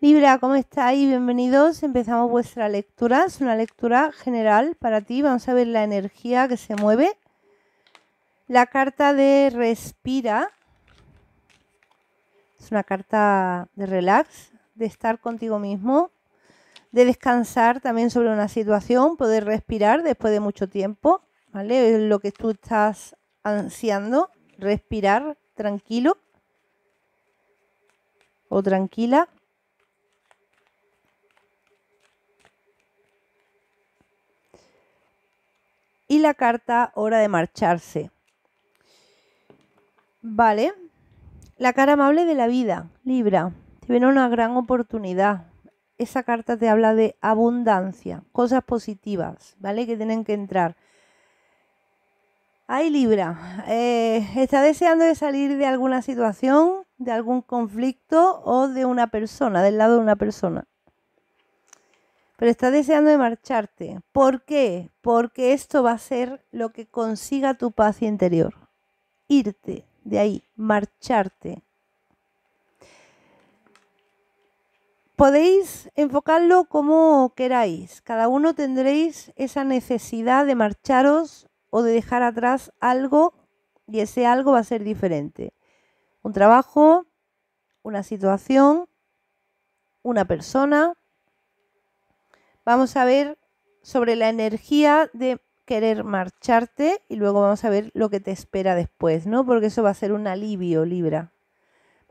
Libra, ¿cómo estáis? Bienvenidos. Empezamos vuestra lectura. Es una lectura general para ti. Vamos a ver la energía que se mueve. La carta de respira. Es una carta de relax, de estar contigo mismo, de descansar también sobre una situación, poder respirar después de mucho tiempo, ¿vale? Es lo que tú estás ansiando, respirar tranquilo o tranquila. y la carta hora de marcharse. Vale. La cara amable de la vida, Libra. Te viene una gran oportunidad. Esa carta te habla de abundancia, cosas positivas, ¿vale? Que tienen que entrar. Ay, Libra, eh, está deseando de salir de alguna situación, de algún conflicto o de una persona, del lado de una persona pero estás deseando de marcharte. ¿Por qué? Porque esto va a ser lo que consiga tu paz interior. Irte de ahí, marcharte. Podéis enfocarlo como queráis. Cada uno tendréis esa necesidad de marcharos o de dejar atrás algo y ese algo va a ser diferente. Un trabajo, una situación, una persona, Vamos a ver sobre la energía de querer marcharte y luego vamos a ver lo que te espera después, ¿no? Porque eso va a ser un alivio, Libra.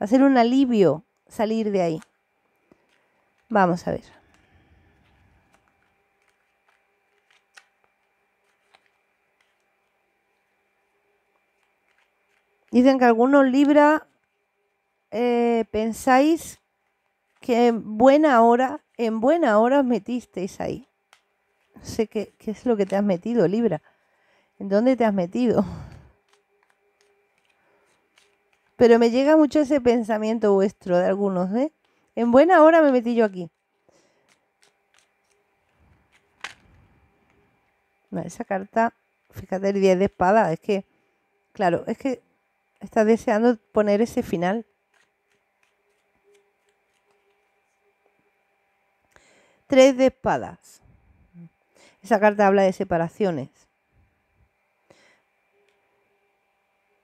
Va a ser un alivio salir de ahí. Vamos a ver. Dicen que algunos Libra eh, pensáis que buena hora en buena hora os metisteis ahí. No sé qué, es lo que te has metido, Libra. ¿En dónde te has metido? Pero me llega mucho ese pensamiento vuestro de algunos, ¿eh? En buena hora me metí yo aquí. Esa carta, fíjate el 10 de espada, es que, claro, es que estás deseando poner ese final. tres de espadas. Esa carta habla de separaciones.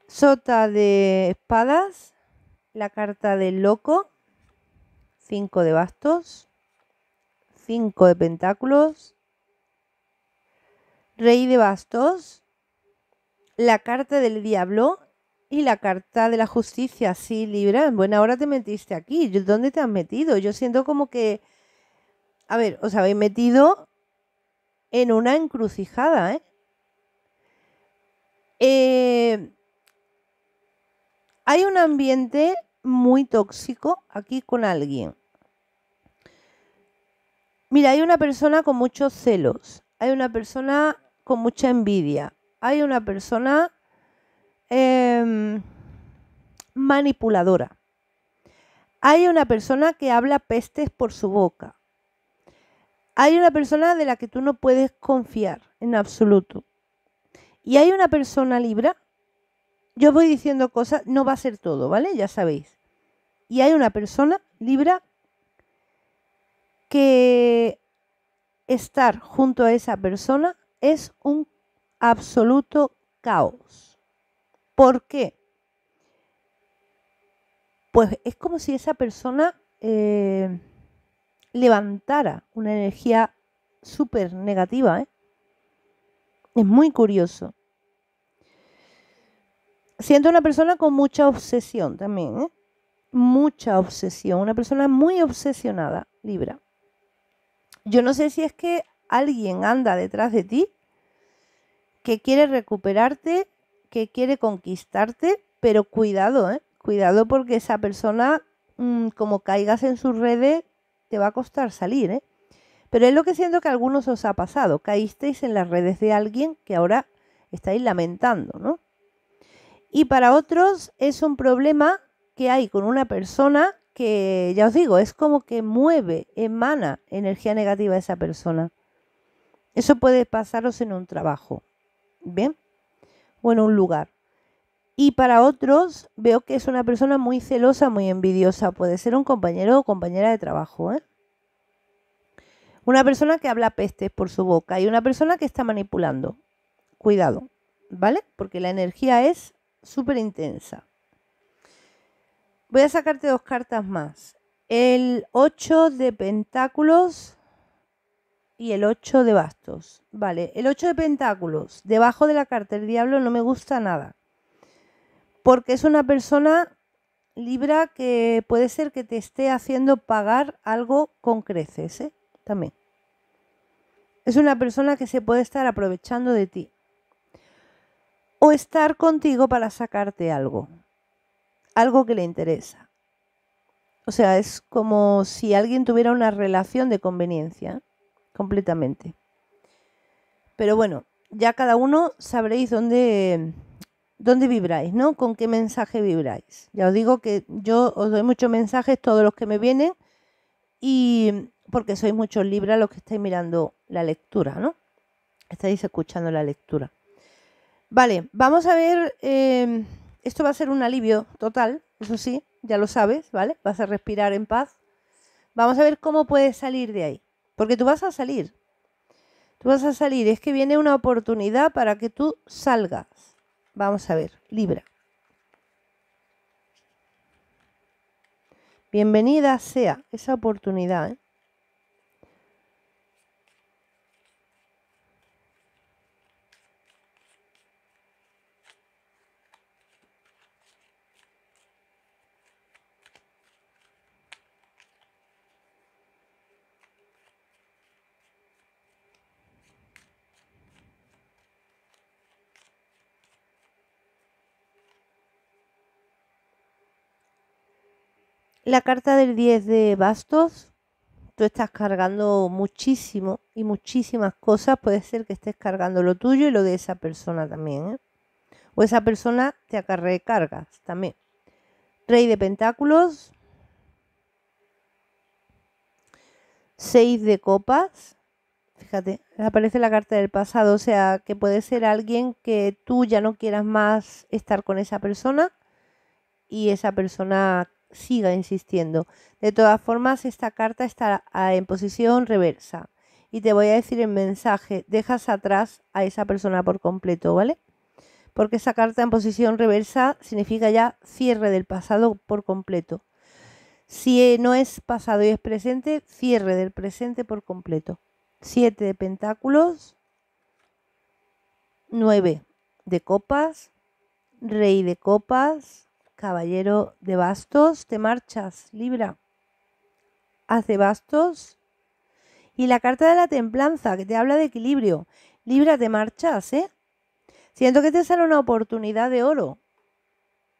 Sota de espadas. La carta del loco. Cinco de bastos. Cinco de pentáculos. Rey de bastos. La carta del diablo. Y la carta de la justicia. Sí, Libra, Bueno, ahora te metiste aquí. ¿Dónde te has metido? Yo siento como que a ver, os habéis metido en una encrucijada, ¿eh? ¿eh? hay un ambiente muy tóxico aquí con alguien. Mira, hay una persona con muchos celos, hay una persona con mucha envidia, hay una persona em, manipuladora, hay una persona que habla pestes por su boca, hay una persona de la que tú no puedes confiar en absoluto. Y hay una persona Libra, yo voy diciendo cosas, no va a ser todo, ¿vale? Ya sabéis. Y hay una persona Libra que estar junto a esa persona es un absoluto caos. ¿Por qué? Pues es como si esa persona... Eh, levantara una energía súper negativa. ¿eh? Es muy curioso. Siento una persona con mucha obsesión también. ¿eh? Mucha obsesión. Una persona muy obsesionada, Libra. Yo no sé si es que alguien anda detrás de ti que quiere recuperarte, que quiere conquistarte, pero cuidado, ¿eh? cuidado porque esa persona, mm, como caigas en sus redes, va a costar salir, ¿eh? Pero es lo que siento que a algunos os ha pasado. Caísteis en las redes de alguien que ahora estáis lamentando, ¿no? Y para otros es un problema que hay con una persona que, ya os digo, es como que mueve, emana energía negativa esa persona. Eso puede pasaros en un trabajo, ¿bien? O en un lugar. Y para otros veo que es una persona muy celosa, muy envidiosa. Puede ser un compañero o compañera de trabajo. ¿eh? Una persona que habla pestes por su boca y una persona que está manipulando. Cuidado, ¿vale? Porque la energía es súper intensa. Voy a sacarte dos cartas más. El 8 de pentáculos y el 8 de bastos. Vale, el 8 de pentáculos, debajo de la carta del diablo, no me gusta nada porque es una persona Libra que puede ser que te esté haciendo pagar algo con creces, ¿eh? También. Es una persona que se puede estar aprovechando de ti. O estar contigo para sacarte algo. Algo que le interesa. O sea, es como si alguien tuviera una relación de conveniencia. Completamente. Pero bueno, ya cada uno sabréis dónde ¿Dónde vibráis? ¿no? ¿Con qué mensaje vibráis? Ya os digo que yo os doy muchos mensajes, todos los que me vienen, y porque sois muchos libras los que estáis mirando la lectura, ¿no? Estáis escuchando la lectura. Vale, vamos a ver, em, esto va a ser un alivio total, eso sí, ya lo sabes, ¿vale? Vas a respirar en paz. Vamos a ver cómo puedes salir de ahí, porque tú vas a salir. Tú vas a salir, es que viene una oportunidad para que tú salgas Vamos a ver, Libra. Bienvenida sea esa oportunidad. ¿eh? La carta del 10 de bastos, tú estás cargando muchísimo y muchísimas cosas. Puede ser que estés cargando lo tuyo y lo de esa persona también. ¿eh? O esa persona te acarrea cargas también. Rey de Pentáculos. 6 de copas. Fíjate, aparece la carta del pasado, o sea, que puede ser alguien que tú ya no quieras más estar con esa persona y esa persona siga insistiendo. De todas formas, esta carta está ah, en posición reversa. Y te voy a decir el mensaje, dejas atrás a esa persona por completo, ¿vale? Porque esa carta en posición reversa significa ya cierre del pasado por completo. Si no es pasado y es presente, cierre del presente por completo. Siete de pentáculos, nueve de copas, rey de copas, Caballero de bastos, te marchas, Libra. hace bastos. Y la carta de la templanza, que te habla de equilibrio. Libra, te marchas, ¿eh? Siento que te sale una oportunidad de oro.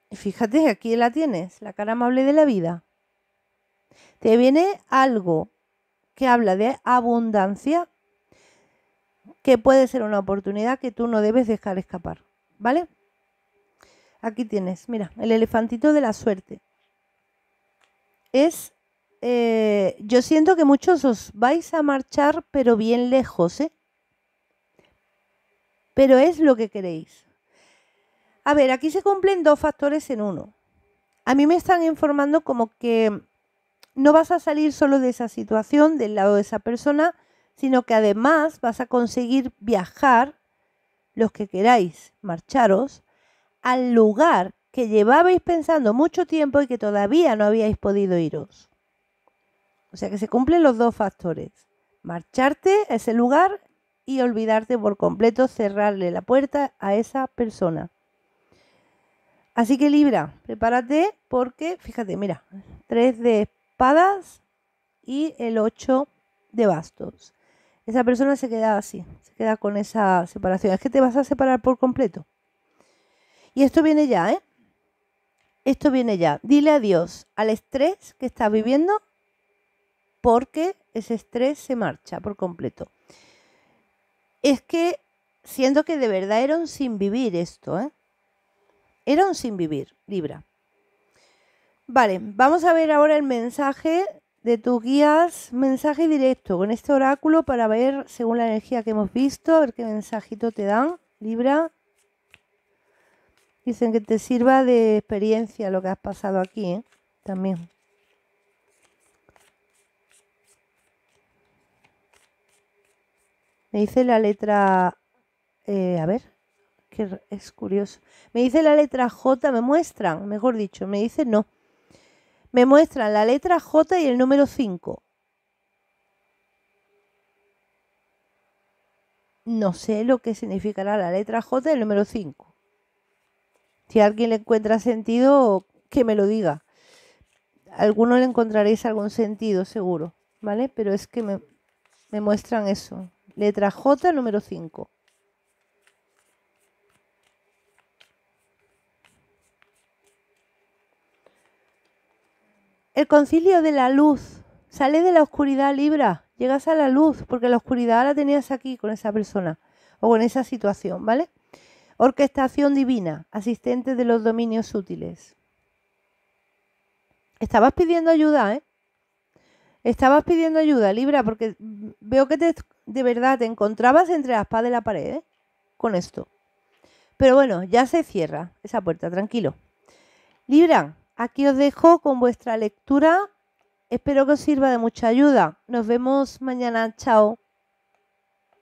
Y fíjate, aquí la tienes, la cara amable de la vida. Te viene algo que habla de abundancia, que puede ser una oportunidad que tú no debes dejar escapar, ¿vale? Aquí tienes, mira, el elefantito de la suerte. Es, eh, yo siento que muchos os vais a marchar, pero bien lejos, ¿eh? Pero es lo que queréis. A ver, aquí se cumplen dos factores en uno. A mí me están informando como que no vas a salir solo de esa situación, del lado de esa persona, sino que además vas a conseguir viajar los que queráis, marcharos, al lugar que llevabais pensando mucho tiempo y que todavía no habíais podido iros. O sea que se cumplen los dos factores. Marcharte a ese lugar y olvidarte por completo, cerrarle la puerta a esa persona. Así que Libra, prepárate porque, fíjate, mira, tres de espadas y el ocho de bastos. Esa persona se queda así, se queda con esa separación. Es que te vas a separar por completo. Y esto viene ya, ¿eh? Esto viene ya. Dile adiós al estrés que estás viviendo porque ese estrés se marcha por completo. Es que siento que de verdad era un sin vivir esto, ¿eh? Era un sin vivir, Libra. Vale, vamos a ver ahora el mensaje de tus guías, mensaje directo con este oráculo para ver según la energía que hemos visto, a ver qué mensajito te dan, Libra. Dicen que te sirva de experiencia lo que has pasado aquí, ¿eh? También. Me dice la letra... Eh, a ver, que es curioso. Me dice la letra J, me muestran, mejor dicho, me dice no. Me muestran la letra J y el número 5. No sé lo que significará la letra J y el número 5. Si alguien le encuentra sentido, que me lo diga. alguno le encontraréis algún sentido, seguro, ¿vale? Pero es que me, me muestran eso. Letra J número 5. El concilio de la luz. Sale de la oscuridad, Libra. Llegas a la luz, porque la oscuridad la tenías aquí con esa persona o con esa situación, ¿vale? Orquestación divina, asistente de los dominios útiles. Estabas pidiendo ayuda, ¿eh? Estabas pidiendo ayuda, Libra, porque veo que de verdad te encontrabas entre las espada de la pared ¿eh? con esto. Pero bueno, ya se cierra esa puerta, tranquilo. Libra, aquí os dejo con vuestra lectura. Espero que os sirva de mucha ayuda. Nos vemos mañana. Chao.